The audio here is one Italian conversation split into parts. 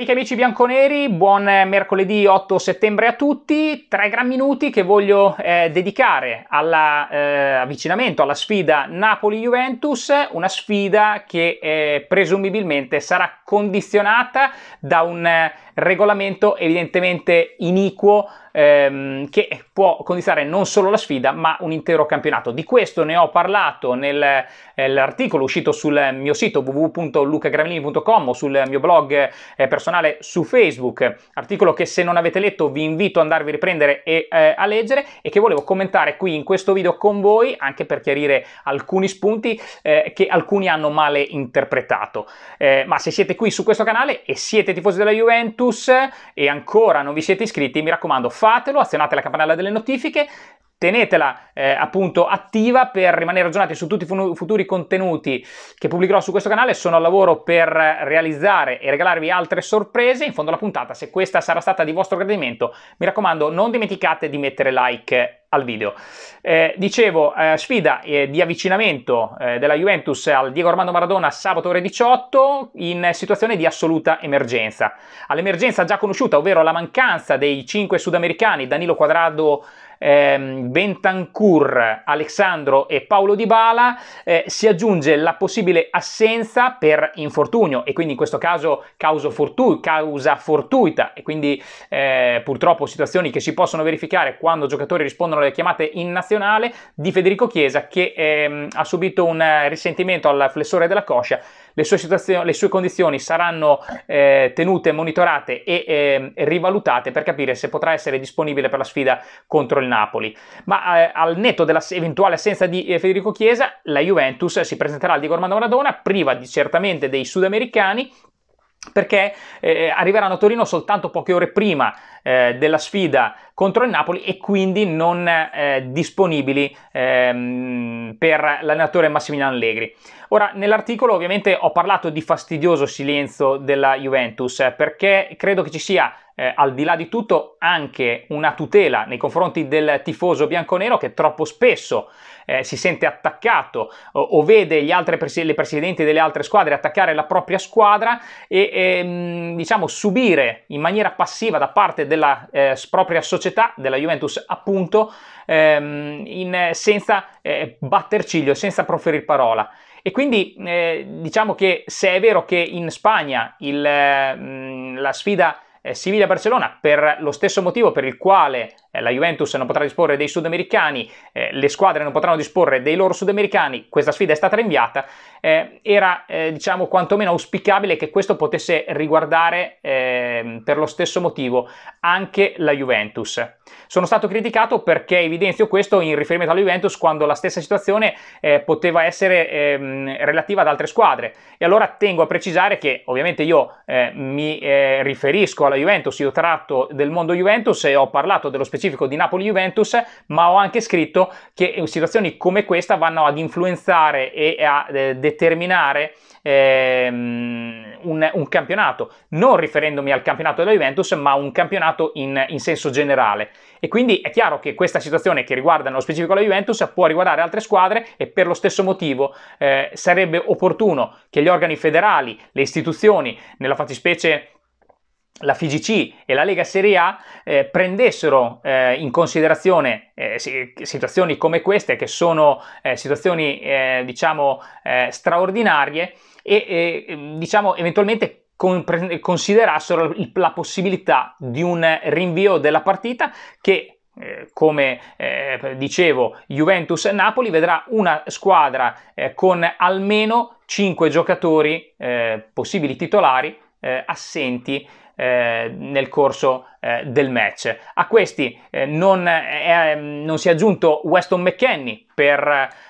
Amiche e amici bianconeri, buon eh, mercoledì 8 settembre a tutti. Tre gran minuti che voglio eh, dedicare all'avvicinamento, eh, alla sfida Napoli-Juventus, una sfida che eh, presumibilmente sarà condizionata da un eh, regolamento evidentemente iniquo ehm, che può condizionare non solo la sfida ma un intero campionato. Di questo ne ho parlato nell'articolo eh, uscito sul mio sito www.lucagramini.com o sul mio blog eh, personale personale su Facebook, articolo che se non avete letto vi invito ad andarvi a riprendere e eh, a leggere e che volevo commentare qui in questo video con voi anche per chiarire alcuni spunti eh, che alcuni hanno male interpretato. Eh, ma se siete qui su questo canale e siete tifosi della Juventus e ancora non vi siete iscritti, mi raccomando fatelo, azionate la campanella delle notifiche, tenetela eh, appunto attiva per rimanere aggiornati su tutti i futuri contenuti che pubblicherò su questo canale, sono al lavoro per realizzare e regalarvi altre sorprese, in fondo alla puntata se questa sarà stata di vostro gradimento mi raccomando non dimenticate di mettere like al video. Eh, dicevo, eh, sfida eh, di avvicinamento eh, della Juventus al Diego Armando Maradona sabato ore 18 in situazione di assoluta emergenza. All'emergenza già conosciuta, ovvero la mancanza dei cinque sudamericani Danilo Quadrado ehm, Bentancur, Alexandro e Paolo Dybala, eh, si aggiunge la possibile assenza per infortunio e quindi in questo caso fortu- causa fortuita e quindi eh, purtroppo situazioni che si possono verificare quando giocatori rispondono alle chiamate in nazionale di Federico Chiesa che ehm, ha subito un risentimento al flessore della coscia le sue, le sue condizioni saranno eh, tenute, monitorate e, eh, rivalutate per capire se potrà essere disponibile per la sfida contro il Napoli. Ma eh, al netto dell'eventuale assenza di eh, Federico Chiesa, la Juventus si presenterà al Diego Armando Maradona priva di, certamente dei sudamericani perché eh, arriveranno a Torino soltanto poche ore prima eh, della sfida contro il Napoli e quindi non eh, disponibili ehm, per l'allenatore Massimiliano Allegri. Ora, nell'articolo ovviamente ho parlato di fastidioso silenzio della Juventus eh, perché credo che ci sia eh, al di là di tutto anche una tutela nei confronti del tifoso bianconero che troppo spesso eh, si sente attaccato o, o vede pres- le presidenti delle altre squadre attaccare la propria squadra e, e ehm, diciamo subire in maniera passiva da parte della eh, propria società, della Juventus appunto, ehm, in, senza eh, batter ciglio, senza proferire parola. E quindi eh, diciamo che se è vero che in Spagna il, mm, la sfida eh, Siviglia-Barcellona per lo stesso motivo per il quale eh, la Juventus non potrà disporre dei sudamericani, eh, le squadre non potranno disporre dei loro sudamericani, questa sfida è stata rinviata, eh, era eh, diciamo quantomeno auspicabile che questo potesse riguardare ehm, per lo stesso motivo anche la Juventus. Sono stato criticato perché evidenzio questo in riferimento alla Juventus quando la stessa situazione eh, poteva essere ehm, relativa ad altre squadre e allora tengo a precisare che ovviamente io eh, mi riferisco alla Juventus, io tratto del mondo Juventus e ho parlato dello specifico specifico di Napoli-Juventus, ma ho anche scritto che eh, situazioni come questa vanno ad influenzare e a eh, determinare ehm, un, un, campionato, non riferendomi al campionato della Juventus, ma un campionato in, in senso generale. E quindi è chiaro che questa situazione che riguarda nello specifico la Juventus può riguardare altre squadre e per lo stesso motivo eh, sarebbe opportuno che gli organi federali, le istituzioni, nella fattispecie la FIGC e la Lega Serie A eh, prendessero eh, in considerazione eh, situazioni come queste, che sono eh, situazioni eh, diciamo eh, straordinarie, e diciamo eventualmente considerassero la possibilità di un rinvio della partita che eh, come eh, dicevo, Juventus Napoli vedrà una squadra eh, con almeno 5 giocatori, possibili titolari, assenti eh, nel corso eh, del match. A questi eh, non, eh, eh non, si è aggiunto Weston McKenney per,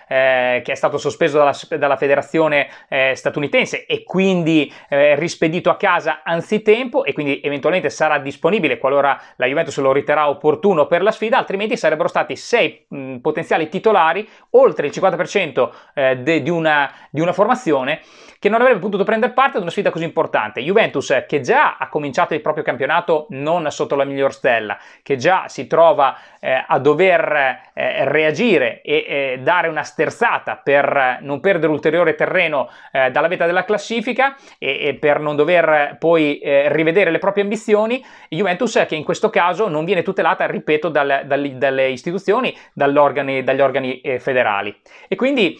eh, che è stato sospeso dalla, dalla federazione eh, statunitense e quindi rispedito a casa anzitempo e quindi eventualmente sarà disponibile qualora la Juventus lo riterrà opportuno per la sfida, altrimenti sarebbero stati sei mh, potenziali titolari, oltre il 50% de, di, una, di una formazione che non avrebbe potuto prendere parte ad una sfida così importante. Juventus che già ha cominciato il proprio campionato non solo sotto la miglior stella, che già si trova eh, a dover eh, reagire e eh, dare una sterzata per non perdere ulteriore terreno eh, dalla vetta della classifica e, e, per non dover poi eh, rivedere le proprie ambizioni, Juventus che in questo caso non viene tutelata, ripeto, dal, dal, dalle istituzioni, dagli organi eh, federali. E quindi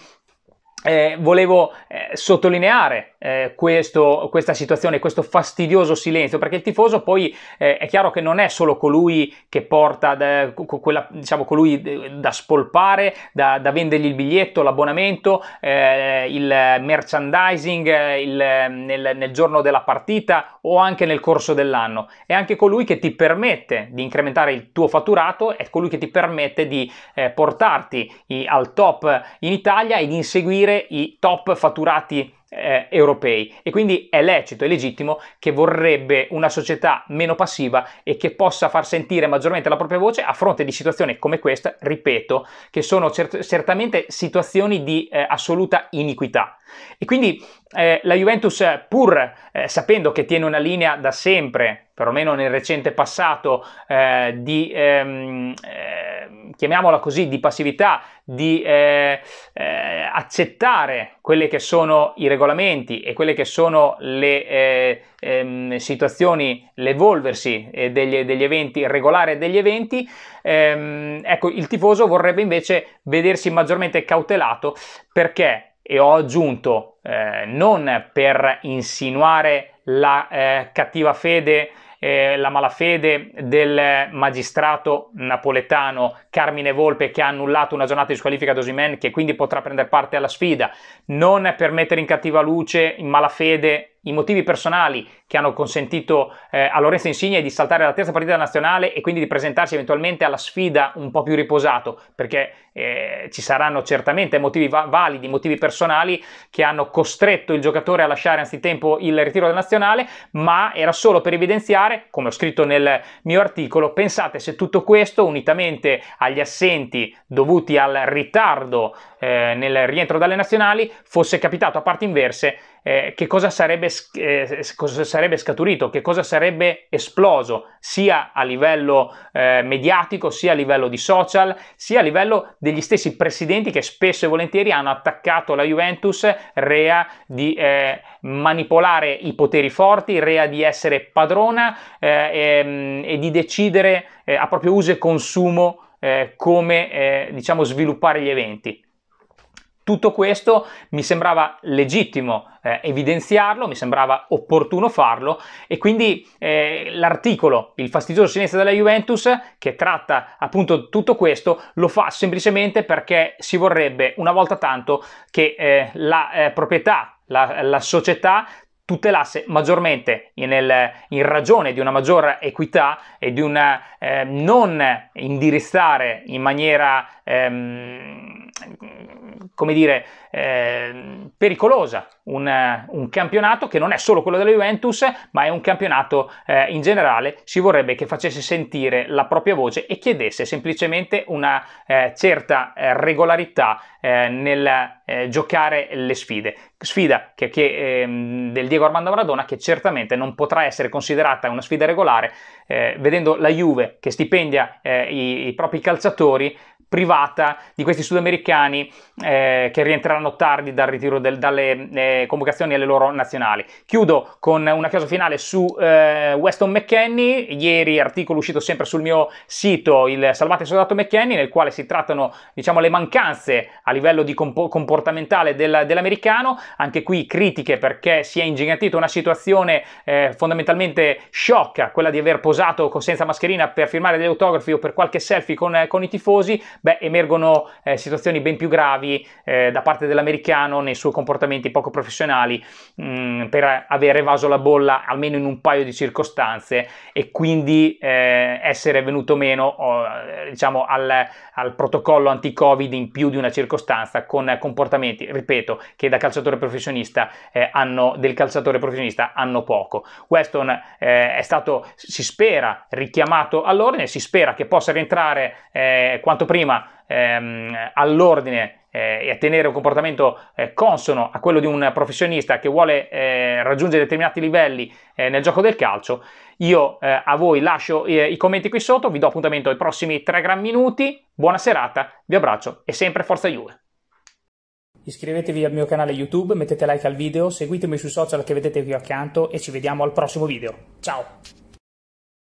eh, volevo eh, sottolineare eh, questo, questa situazione, questo fastidioso silenzio, perché il tifoso poi eh, è chiaro che non è solo colui che porta, da, quella, diciamo, colui da spolpare, da, da vendergli il biglietto, l'abbonamento, eh, il merchandising eh, il, nel, nel giorno della partita o anche nel corso dell'anno, è anche colui che ti permette di incrementare il tuo fatturato, è colui che ti permette di portarti i, al top in Italia e di inseguire seguire i top fatturati eh, europei e quindi è lecito e legittimo che vorrebbe una società meno passiva e che possa far sentire maggiormente la propria voce a fronte di situazioni come questa, ripeto, che sono cert- certamente situazioni di eh, assoluta iniquità. E quindi eh, la Juventus, pur eh, sapendo che tiene una linea da sempre perlomeno nel recente passato, eh, di, ehm, eh, chiamiamola così, di passività, di eh, eh accettare quelli che sono i regolamenti e quelle che sono le eh, ehm, situazioni, l'evolversi eh, degli, degli, eventi, il regolare degli eventi, ehm, ecco, il tifoso vorrebbe invece vedersi maggiormente cautelato perché e ho aggiunto eh, non per insinuare la eh, cattiva fede eh, la malafede del magistrato napoletano Carmine Volpe che ha annullato una giornata di squalifica ad Osimen che quindi potrà prendere parte alla sfida, non per mettere in cattiva luce in malafede i motivi personali che hanno consentito eh, a Lorenzo Insigne di saltare la terza partita nazionale e quindi di presentarsi eventualmente alla sfida un po' più riposato, perché eh, ci saranno certamente motivi va- validi, motivi personali che hanno costretto il giocatore a lasciare anzitempo il ritiro della nazionale, ma era solo per evidenziare, come ho scritto nel mio articolo, pensate se tutto questo, unitamente agli assenti dovuti al ritardo eh, nel rientro dalle nazionali, fosse capitato a parti inverse, eh, che cosa sarebbe eh, cosa sarebbe scaturito, che cosa sarebbe esploso sia a livello eh, mediatico, sia a livello di social, sia a livello degli stessi presidenti che spesso e volentieri hanno attaccato la Juventus, rea di eh, manipolare i poteri forti, rea di essere padrona e, eh, ehm, e, di decidere eh, a proprio uso e consumo come diciamo, sviluppare gli eventi. Tutto questo mi sembrava legittimo eh, evidenziarlo, mi sembrava opportuno farlo e quindi eh, l'articolo Il fastidioso silenzio della Juventus che tratta appunto tutto questo lo fa semplicemente perché si vorrebbe una volta tanto che eh, la eh, proprietà, la, la società tutelasse maggiormente nel, in ragione di una maggior equità e di un eh, non indirizzare in maniera ehm, come dire, eh, pericolosa, un, un, campionato che non è solo quello della Juventus, ma è un campionato eh, in generale, si vorrebbe che facesse sentire la propria voce e chiedesse semplicemente una eh, certa eh, regolarità eh, nel eh, giocare le sfide. Sfida che, che, ehm, del Diego Armando Maradona che certamente non potrà essere considerata una sfida regolare, vedendo la Juve che stipendia i, i propri calciatori privata di questi sudamericani eh, che rientreranno arriveranno tardi dal ritiro del, dalle eh, convocazioni alle loro nazionali. Chiudo con una chiosa finale su eh, Weston McKenney, ieri articolo uscito sempre sul mio sito, il Salvate Soldato McKenney, nel quale si trattano diciamo, le mancanze a livello comp- comportamentale del, dell'americano, anche qui critiche perché si è ingigantito una situazione eh, fondamentalmente sciocca, quella di aver posato con, senza mascherina per firmare degli autografi o per qualche selfie con, con i tifosi, beh, emergono eh, situazioni ben più gravi eh, da parte del dell'americano nei suoi comportamenti poco professionali mh, mm, per aver evaso la bolla almeno in un paio di circostanze e quindi eh, essere venuto meno o, diciamo, al, al, protocollo anti-covid in più di una circostanza con comportamenti, ripeto, che da calciatore professionista eh, hanno, del calciatore professionista hanno poco. Weston eh, è stato, si spera, richiamato all'ordine, si spera che possa rientrare eh, quanto prima ehm, all'ordine eh, e a tenere un comportamento eh, consono a quello di un professionista che vuole eh, raggiungere determinati livelli eh, nel gioco del calcio, io eh, a voi lascio i commenti qui sotto, vi do appuntamento ai prossimi 3 gran minuti, buona serata, vi abbraccio e sempre forza Juve! Iscrivetevi al mio canale YouTube, mettete like al video, seguitemi sui social che vedete qui accanto e ci vediamo al prossimo video. Ciao!